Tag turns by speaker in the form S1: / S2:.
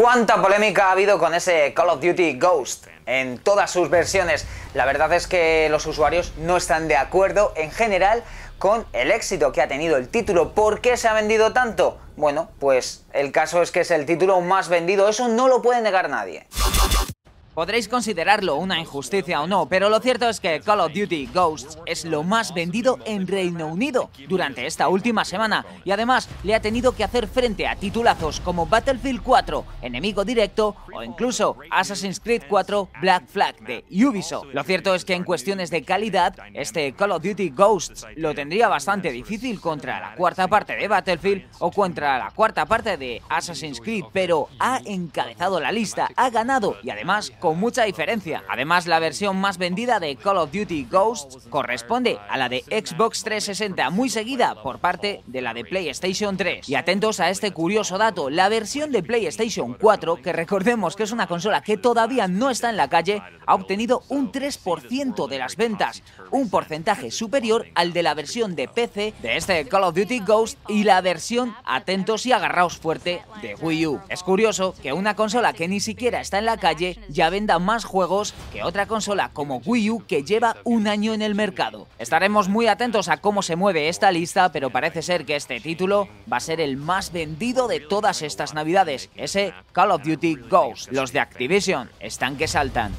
S1: ¿Cuánta polémica ha habido con ese Call of Duty Ghost en todas sus versiones? La verdad es que los usuarios no están de acuerdo en general con el éxito que ha tenido el título. ¿Por qué se ha vendido tanto? Bueno, pues el caso es que es el título más vendido, eso no lo puede negar nadie. Podréis considerarlo una injusticia o no, pero lo cierto es que Call of Duty Ghosts es lo más vendido en Reino Unido durante esta última semana y además le ha tenido que hacer frente a titulazos como Battlefield 4, Enemigo Directo o incluso Assassin's Creed 4 Black Flag de Ubisoft. Lo cierto es que en cuestiones de calidad, este Call of Duty Ghosts lo tendría bastante difícil contra la cuarta parte de Battlefield o contra la cuarta parte de Assassin's Creed, pero ha encabezado la lista, ha ganado y además mucha diferencia. Además, la versión más vendida de Call of Duty Ghosts corresponde a la de Xbox 360, muy seguida por parte de la de PlayStation 3. Y atentos a este curioso dato, la versión de PlayStation 4, que recordemos que es una consola que todavía no está en la calle, ha obtenido un 3% de las ventas, un porcentaje superior al de la versión de PC de este Call of Duty Ghost y la versión, atentos y agarraos fuerte, de Wii U. Es curioso que una consola que ni siquiera está en la calle ya ve venda más juegos que otra consola como Wii U que lleva un año en el mercado. Estaremos muy atentos a cómo se mueve esta lista, pero parece ser que este título va a ser el más vendido de todas estas navidades, ese Call of Duty Ghost. Los de Activision están que saltan.